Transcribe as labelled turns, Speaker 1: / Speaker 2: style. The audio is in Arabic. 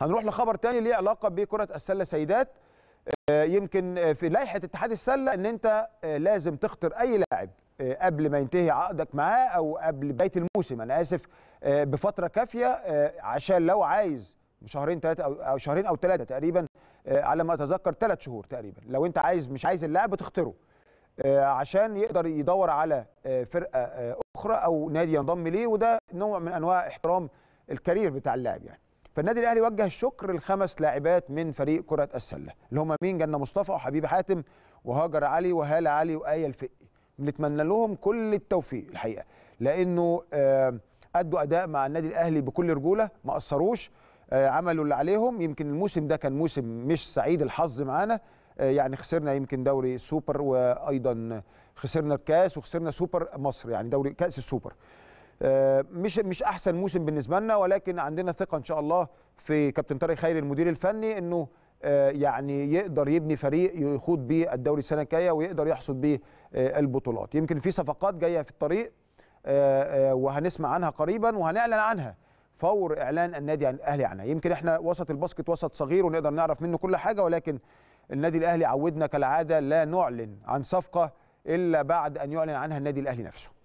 Speaker 1: هنروح لخبر تاني ليه علاقه بكره السله سيدات آه، يمكن في لائحه اتحاد السله ان انت آه، لازم تخطر اي لاعب آه، قبل ما ينتهي عقدك معاه او قبل بدايه الموسم انا اسف بفتره كافيه عشان لو عايز شهرين ثلاثه او شهرين او ثلاثه تقريبا على ما اتذكر ثلاث شهور تقريبا لو انت عايز مش عايز اللاعب تختره عشان يقدر يدور على فرقه اخرى او نادي ينضم ليه وده نوع من انواع احترام الكارير بتاع اللاعب يعني فالنادي الاهلي وجه الشكر لخمس لاعبات من فريق كره السله اللي هم مين جنه مصطفى وحبيب حاتم وهاجر علي وهاله علي وايه الفقي بنتمنى لهم كل التوفيق الحقيقه لانه آه، ادوا اداء مع النادي الاهلي بكل رجوله ما قصروش آه، عملوا اللي عليهم يمكن الموسم ده كان موسم مش سعيد الحظ معانا آه، يعني خسرنا يمكن دوري سوبر وايضا خسرنا الكاس وخسرنا سوبر مصر يعني دوري كاس السوبر آه، مش مش احسن موسم بالنسبه لنا ولكن عندنا ثقه ان شاء الله في كابتن طارق خيري المدير الفني انه آه، يعني يقدر يبني فريق يخوض بيه الدوري السنه الجايه ويقدر يحصد بيه آه، البطولات يمكن في صفقات جايه في الطريق وهنسمع عنها قريبا وهنعلن عنها فور اعلان النادي الاهلي عنها يمكن احنا وسط الباسكت وسط صغير ونقدر نعرف منه كل حاجه ولكن النادي الاهلي عودنا كالعاده لا نعلن عن صفقه الا بعد ان يعلن عنها النادي الاهلي نفسه